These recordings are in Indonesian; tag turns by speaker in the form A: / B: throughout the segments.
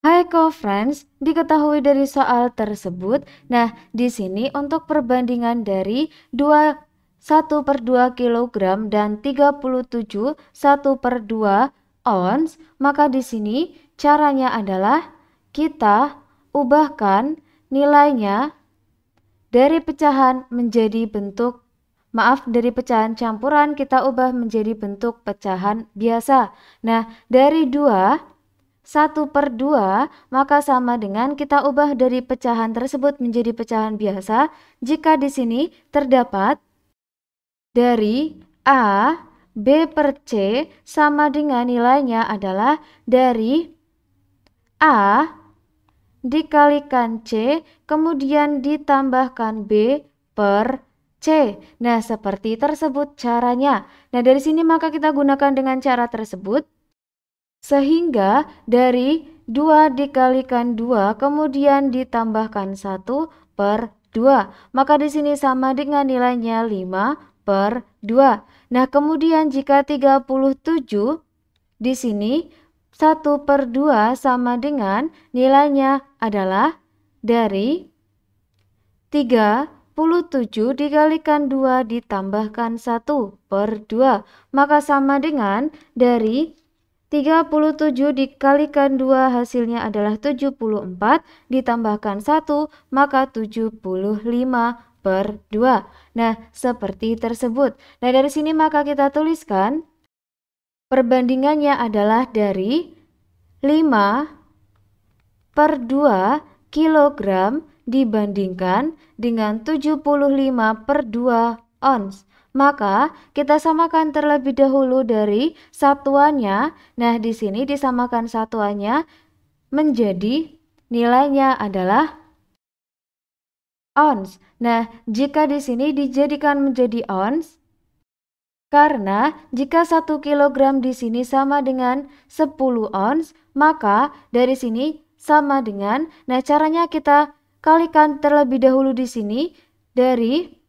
A: Hai co-friends, diketahui dari soal tersebut. Nah, di sini untuk perbandingan dari 2 1 per 2 kg dan 37 1 per 2 ons, maka di sini caranya adalah kita ubahkan nilainya dari pecahan menjadi bentuk Maaf, dari pecahan campuran kita ubah menjadi bentuk pecahan biasa. Nah, dari 2 1 per 2, maka sama dengan kita ubah dari pecahan tersebut menjadi pecahan biasa jika di sini terdapat dari A, B per C sama dengan nilainya adalah dari A dikalikan C, kemudian ditambahkan B per C. Nah, seperti tersebut caranya. Nah, dari sini maka kita gunakan dengan cara tersebut sehingga dari 2 dikalikan 2 kemudian ditambahkan 1 per 2. Maka di sini sama dengan nilainya 5 per 2. Nah kemudian jika 37 di sini 1 per 2 sama dengan nilainya adalah dari 3 37 dikalikan 2 ditambahkan 1 per 2 maka sama dengan dari 37 dikalikan 2 hasilnya adalah 74, ditambahkan 1 maka 75 per 2. Nah, seperti tersebut. Nah, dari sini maka kita tuliskan perbandingannya adalah dari 5 per 2 kg dibandingkan dengan 75 per 2 ons maka kita samakan terlebih dahulu dari satuannya. Nah, di sini disamakan satuannya menjadi nilainya adalah ons. Nah, jika di sini dijadikan menjadi ons, karena jika 1 kg di sini sama dengan 10 ons, maka dari sini sama dengan, nah caranya kita kalikan terlebih dahulu di sini dari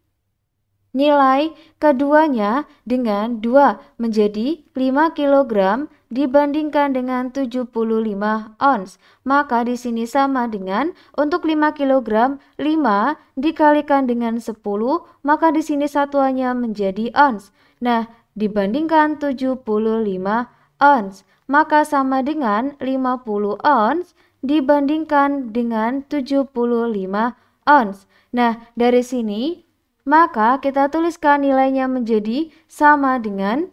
A: Nilai keduanya dengan 2 menjadi 5 kg dibandingkan dengan 75 ons. Maka di sini sama dengan untuk 5 kg 5 dikalikan dengan 10, maka di sini satuannya menjadi ons. Nah, dibandingkan 75 ons, maka sama dengan 50 ons dibandingkan dengan 75 ons. Nah, dari sini maka kita tuliskan nilainya menjadi sama dengan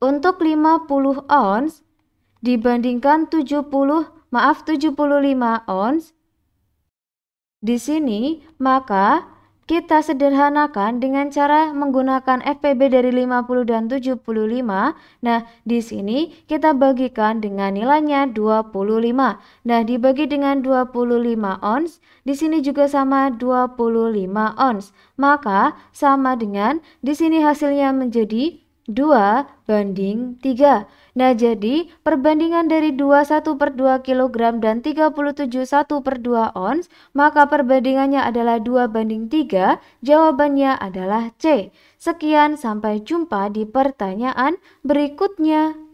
A: untuk 50 ons dibandingkan 70 maaf 75 ons di sini maka kita sederhanakan dengan cara menggunakan FPB dari 50 dan 75. Nah, di sini kita bagikan dengan nilainya 25. Nah, dibagi dengan 25 ons, di sini juga sama 25 ons. Maka sama dengan di sini hasilnya menjadi 2 banding 3. Nah jadi perbandingan dari 21 per 2 kg dan 37 1 per 2 ons maka perbandingannya adalah 2 banding 3 jawabannya adalah C. Sekian sampai jumpa di pertanyaan berikutnya.